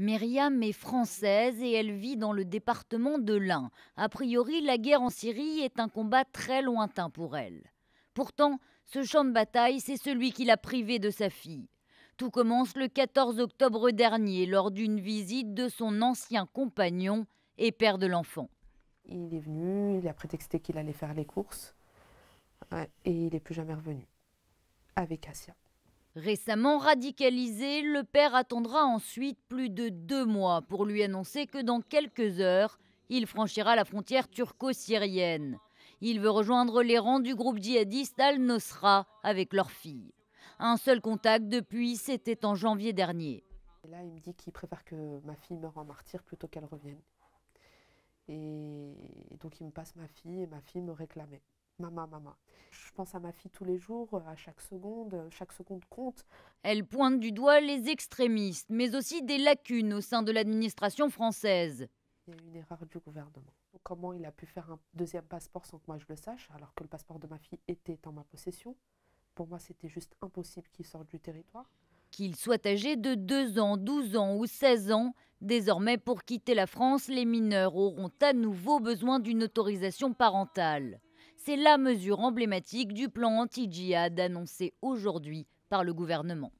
Myriam est française et elle vit dans le département de l'Ain. A priori, la guerre en Syrie est un combat très lointain pour elle. Pourtant, ce champ de bataille, c'est celui qui l'a privée de sa fille. Tout commence le 14 octobre dernier lors d'une visite de son ancien compagnon et père de l'enfant. Il est venu, il a prétexté qu'il allait faire les courses et il n'est plus jamais revenu avec Asia. Récemment radicalisé, le père attendra ensuite plus de deux mois pour lui annoncer que dans quelques heures, il franchira la frontière turco-syrienne. Il veut rejoindre les rangs du groupe djihadiste Al-Nosra avec leur fille. Un seul contact depuis, c'était en janvier dernier. là, il me dit qu'il préfère que ma fille meure en martyr plutôt qu'elle revienne. Et donc, il me passe ma fille et ma fille me réclamait. Maman, maman. Je pense à ma fille tous les jours, euh, à chaque seconde, euh, chaque seconde compte. Elle pointe du doigt les extrémistes, mais aussi des lacunes au sein de l'administration française. Il y a une erreur du gouvernement. Comment il a pu faire un deuxième passeport sans que moi je le sache, alors que le passeport de ma fille était en ma possession Pour moi, c'était juste impossible qu'il sorte du territoire. Qu'il soit âgé de 2 ans, 12 ans ou 16 ans, désormais pour quitter la France, les mineurs auront à nouveau besoin d'une autorisation parentale. C'est la mesure emblématique du plan anti-djihad annoncé aujourd'hui par le gouvernement.